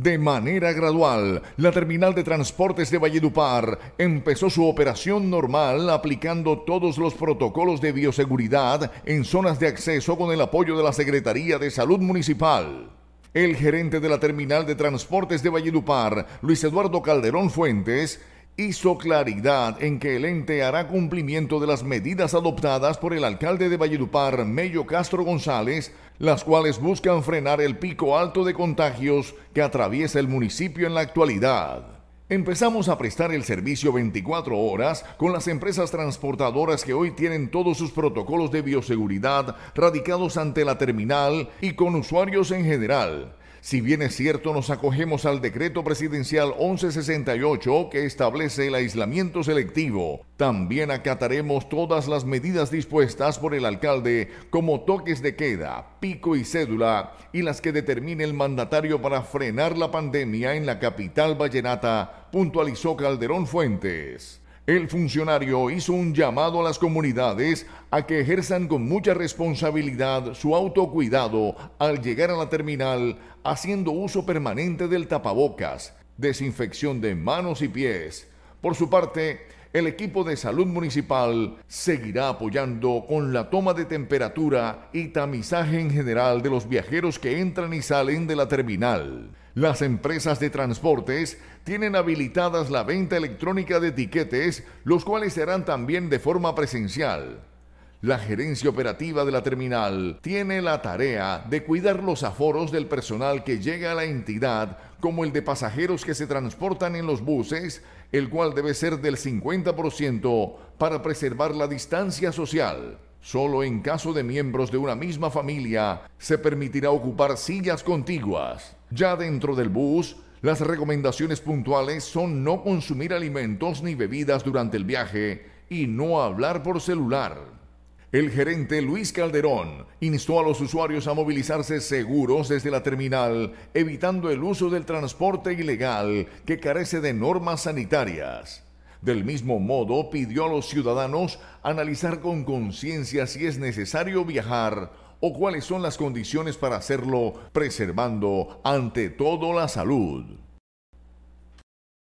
De manera gradual, la terminal de transportes de Valledupar empezó su operación normal aplicando todos los protocolos de bioseguridad en zonas de acceso con el apoyo de la Secretaría de Salud Municipal. El gerente de la terminal de transportes de Valledupar, Luis Eduardo Calderón Fuentes, hizo claridad en que el ente hará cumplimiento de las medidas adoptadas por el alcalde de Valledupar, Mello Castro González, las cuales buscan frenar el pico alto de contagios que atraviesa el municipio en la actualidad. Empezamos a prestar el servicio 24 horas con las empresas transportadoras que hoy tienen todos sus protocolos de bioseguridad radicados ante la terminal y con usuarios en general si bien es cierto, nos acogemos al decreto presidencial 1168 que establece el aislamiento selectivo. También acataremos todas las medidas dispuestas por el alcalde, como toques de queda, pico y cédula, y las que determine el mandatario para frenar la pandemia en la capital vallenata, puntualizó Calderón Fuentes. El funcionario hizo un llamado a las comunidades a que ejerzan con mucha responsabilidad su autocuidado al llegar a la terminal, haciendo uso permanente del tapabocas, desinfección de manos y pies. Por su parte, el equipo de salud municipal seguirá apoyando con la toma de temperatura y tamizaje en general de los viajeros que entran y salen de la terminal. Las empresas de transportes tienen habilitadas la venta electrónica de etiquetes, los cuales serán también de forma presencial. La gerencia operativa de la terminal tiene la tarea de cuidar los aforos del personal que llega a la entidad, como el de pasajeros que se transportan en los buses, el cual debe ser del 50% para preservar la distancia social. Solo en caso de miembros de una misma familia se permitirá ocupar sillas contiguas. Ya dentro del bus, las recomendaciones puntuales son no consumir alimentos ni bebidas durante el viaje y no hablar por celular. El gerente Luis Calderón instó a los usuarios a movilizarse seguros desde la terminal, evitando el uso del transporte ilegal que carece de normas sanitarias. Del mismo modo, pidió a los ciudadanos analizar con conciencia si es necesario viajar o cuáles son las condiciones para hacerlo, preservando ante todo la salud.